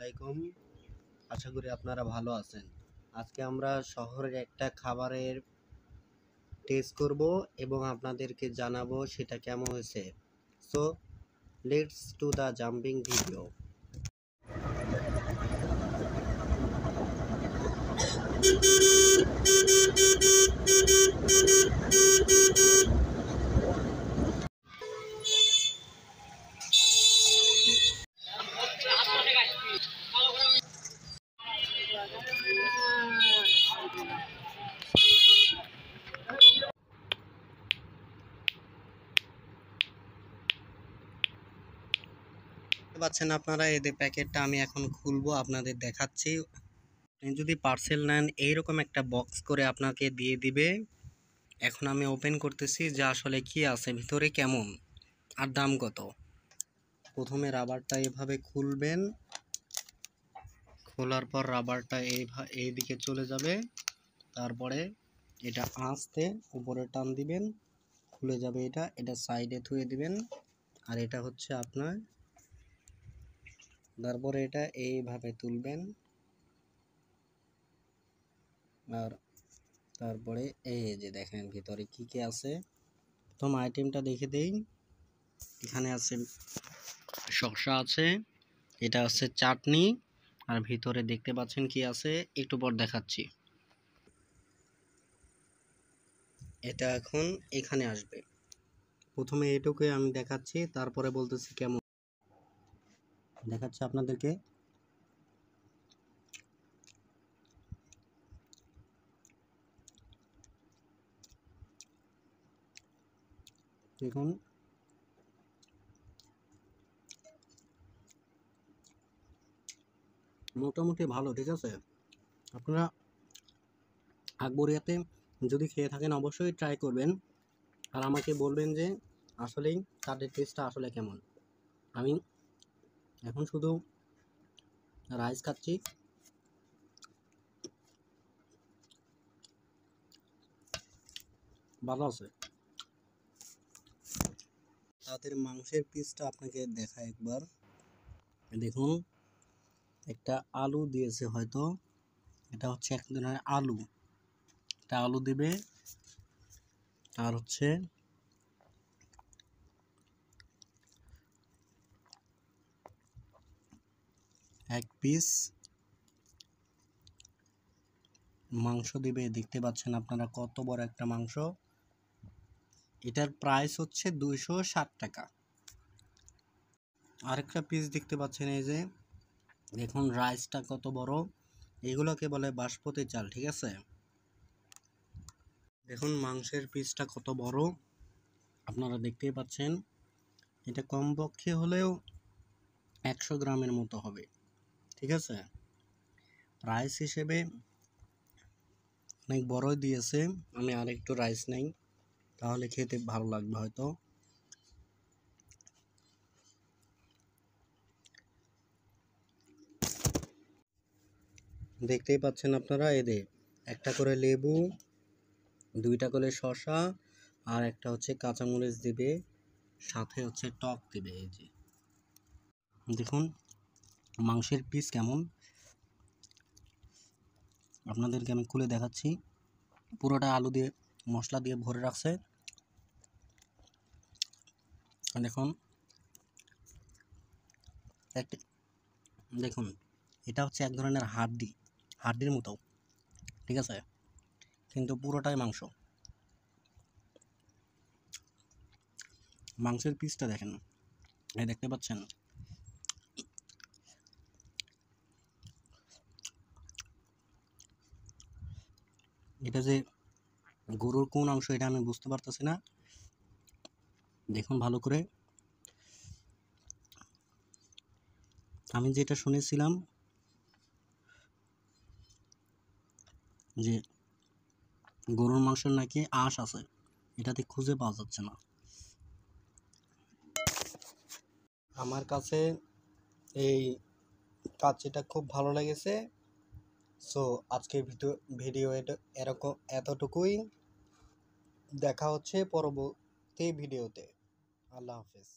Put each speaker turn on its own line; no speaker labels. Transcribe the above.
আলাইকুম আশা করি আপনারা ভালো আছেন আজকে আমরা শহরের একটা খাবারের টেস্ট করব এবং আপনাদেরকে জানাবো সেটা কেমন হয়েছে so let's to the jumping video পাচ্ছেন আপনারা এদের প্যাকেটটা আমি এখন খুলবো আপনাদের দেখাচ্ছি যদি পার্সেল নেন এইরকম একটা বক্স করে আপনাকে দিয়ে দিবে এখন আমি ওপেন করতেছি যে আসলে কি আছে ভিতরে কেমন আর দাম কত প্রথমে রাবারটা এভাবে খুলবেন খোলার পর রাবারটা এই এই দিকে চলে যাবে তারপরে এটা আঁচতে উপরে টান দিবেন খুলে যাবে এটা এটা সাইডে থুয়ে দিবেন আর এটা হচ্ছে আপনার তারপরে এটা এইভাবে তুলবেন আর তারপরে এই যে দেখেন ভিতরে কি কি আছে প্রথম আইটেমটা দেখে দেই এখানে আছে শসা আছে এটা আছে চাটনি আর ভিতরে দেখতে পাচ্ছেন কি আছে একটু পর দেখাচ্ছি এটা এখন এখানে আসবে প্রথমে এটুকুই আমি দেখাচ্ছি তারপরে বলতেছি কেমন দেখাচ্ছে আপনাদেরকে দেখুন মোটামুটি ভালো ঠিক আছে আপনারা আকবরিয়াতে যদি খেয়ে থাকেন অবশ্যই ট্রাই করবেন আর আমাকে বলবেন যে আসলেই তাদের টেস্টটা আসলে কেমন আমি এখন শুধু রাইস খাচ্ছি ভালো আছে তাদের মাংসের পিসটা আপনাকে দেখা একবার দেখুন একটা আলু দিয়েছে হয়তো এটা হচ্ছে এক ধরনের আলু একটা আলু দেবে আর হচ্ছে এক পিস মাংস দেবে দেখতে পাচ্ছেন আপনারা কত বড় একটা মাংস এটার প্রাইস হচ্ছে দুইশো ষাট টাকা আরেকটা পিস দেখতে পাচ্ছেন এই যে দেখুন রাইসটা কত বড় এগুলোকে বলে বাসপতি চাল ঠিক আছে দেখুন মাংসের পিসটা কত বড় আপনারা দেখতেই পাচ্ছেন এটা কমপক্ষে হলেও একশো গ্রামের মতো হবে ঠিক আছে রাইস হিসেবে অনেক বড়ই দিয়েছে আমি আর একটু রাইস নেই তাহলে খেতে ভালো লাগবে হয়তো দেখতেই পাচ্ছেন আপনারা এদের একটা করে লেবু দুইটা করে শশা আর একটা হচ্ছে কাঁচামরিচ দিবে সাথে হচ্ছে টক দেবে এই যে দেখুন মাংসের পিস কেমন আপনাদেরকে আমি খুলে দেখাচ্ছি পুরোটা আলু দিয়ে মশলা দিয়ে ভরে রাখছে দেখুন দেখুন এটা হচ্ছে এক ধরনের হাড্ডি হাড্ডির মতো ঠিক আছে কিন্তু পুরোটাই মাংস মাংসের পিসটা দেখেন এই দেখতে পাচ্ছেন এটা যে গরুর কোন অংশ এটা আমি বুঝতে পারতেছি না দেখুন ভালো করে আমি যেটা শুনেছিলাম যে গরুর মাংসের নাকি আঁশ আছে এটাতে খুঁজে পাওয়া যাচ্ছে না আমার কাছে এই কাজটা খুব ভালো লেগেছে সো আজকের ভিডিও ভিডিও এরকম এতটুকুই দেখা হচ্ছে পরবর্তী ভিডিওতে আল্লাহ হাফেজ